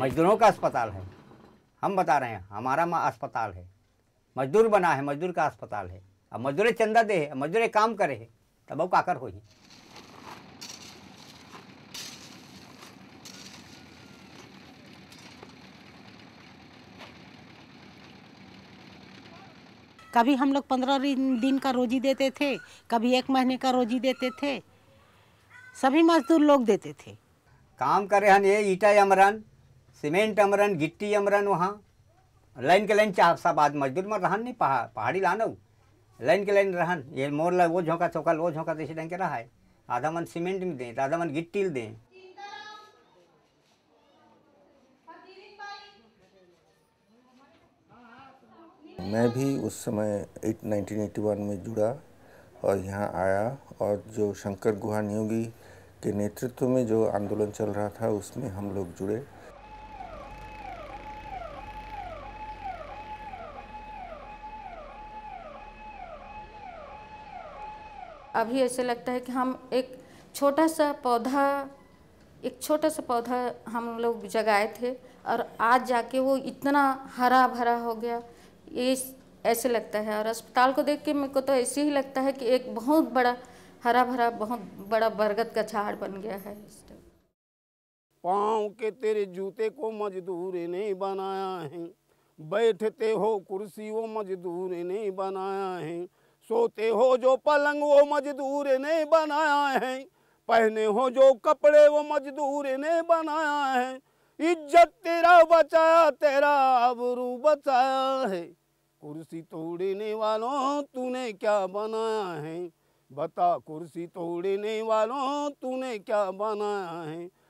मजदूरों का अस्पताल है हम बता रहे हैं हमारा अस्पताल है मजदूर बना है मजदूर का अस्पताल है अब मजदूरें चंदा दे है मजदूरें काम करे है तब वो काकर हो ही कभी हम लोग पंद्रह दिन का रोजी देते थे कभी एक महीने का रोजी देते थे सभी मजदूर लोग देते थे काम करे हन ये ईटा अमरन सीमेंट अमरन गिट्टी अमरन वहाँ लाइन के लाइन चाह सब आज मजदूर में रहन नहीं पहा पहाड़ी लानऊ लाइन के लाइन रहन ये मोर लग वो झोंका चौका वो झोंका जैसे तो ढंग के रहा है आधा मन सीमेंट में दें आधा मन गिट्टी दें मैं भी उस समय एट नाइनटीन में जुड़ा और यहाँ आया और जो शंकर गुहा नियोगी के नेतृत्व में जो आंदोलन चल रहा था उसमें हम लोग जुड़े अभी ऐसे लगता है कि हम एक छोटा सा पौधा एक छोटा सा पौधा हम लोग जगाए थे और आज जाके वो इतना हरा भरा हो गया ये ऐसे लगता है और अस्पताल को देख के मेरे को तो ऐसे ही लगता है कि एक बहुत बड़ा हरा भरा बहुत बड़ा बरगद का झाड़ बन गया है इस पाँव के तेरे जूते को मजदूर ने बनाया है बैठते हो कुर्सी वो मजदूर ने बनाया है सोते हो जो पलंग वो मजदूर ने बनाया है पहने हो जो कपड़े वो मजदूर ने बनाया है इज्जत तेरा बचाया तेरा अबरू बचाया है कुर्सी तोड़ने वालों तूने क्या बनाया है बता कुर्सी तोड़ने वालों तूने क्या बनाया है